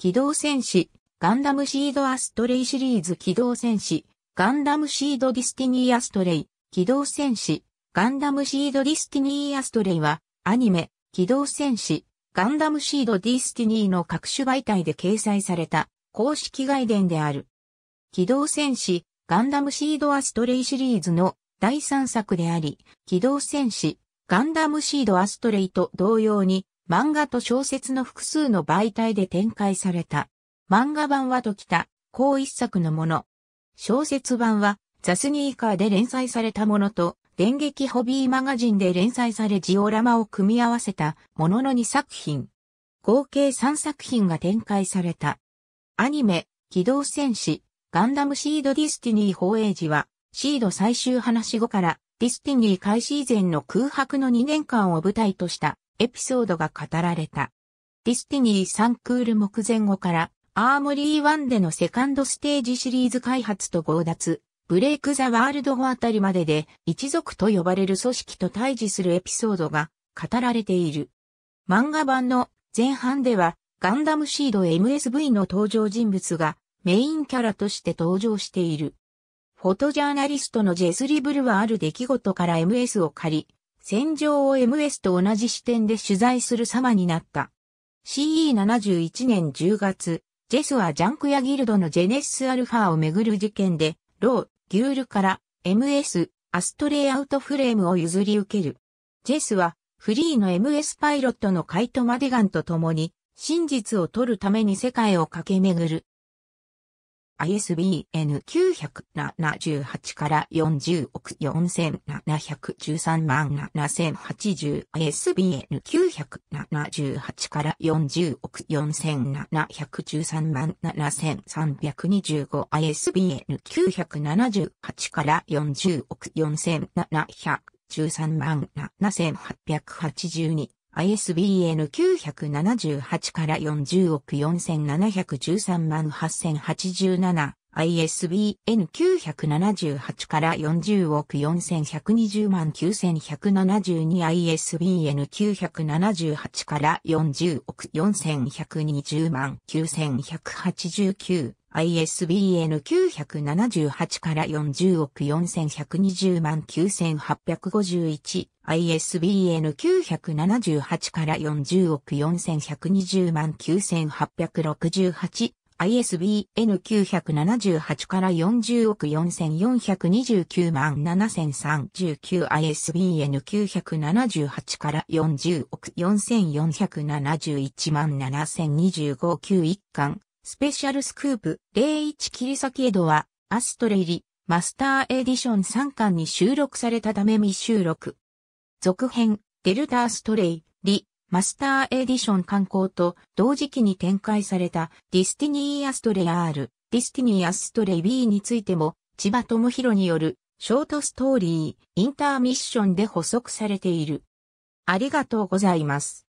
機動戦士、ガンダムシードアストレイシリーズ機動戦士、ガンダムシードディスティニーアストレイ、機動戦士、ガンダムシードディスティニーアストレイは、アニメ、機動戦士、ガンダムシードディスティニーの各種媒体で掲載された、公式外伝である。機動戦士、ガンダムシードアストレイシリーズの第3作であり、機動戦士、ガンダムシードアストレイと同様に、漫画と小説の複数の媒体で展開された。漫画版はときた、こう一作のもの。小説版は、ザスニーカーで連載されたものと、電撃ホビーマガジンで連載されジオラマを組み合わせたものの2作品。合計3作品が展開された。アニメ、機動戦士、ガンダムシードディスティニー放映時は、シード最終話後からディスティニー開始以前の空白の2年間を舞台としたエピソードが語られた。ディスティニー3クール目前後から、アーモリー1でのセカンドステージシリーズ開発と強奪、ブレイク・ザ・ワールド後あたりまでで、一族と呼ばれる組織と対峙するエピソードが語られている。漫画版の前半では、ガンダムシード MSV の登場人物がメインキャラとして登場している。フォトジャーナリストのジェス・リブルはある出来事から MS を借り、戦場を MS と同じ視点で取材する様になった。CE71 年10月、ジェスはジャンクヤギルドのジェネシスアルファをめぐる事件で、ロー、ギュールから MS、アストレイアウトフレームを譲り受ける。ジェスは、フリーの MS パイロットのカイト・マディガンと共に、真実を取るために世界を駆け巡る。ISBN 978から40億4713万7080 ISBN 978から40億4713万7325 ISBN 978から40億4713万7882 ISBN 978から40億4713万8087 ISBN 978から40億4120万 9172ISBN 978から40億4120万9189 ISBN 978から40億4120万9851 ISBN 978から40億4120万9868 ISBN 978から40億4429万7039 ISBN 978から40億4471万7025 9一巻スペシャルスクープ01切り裂きエドは、アストレイリ、マスターエディション3巻に収録されたため未収録。続編、デルタストレイ、リ、マスターエディション観光と同時期に展開されたディスティニー・アストレイ R、ディスティニー・アストレイ B についても、千葉智弘によるショートストーリー、インターミッションで補足されている。ありがとうございます。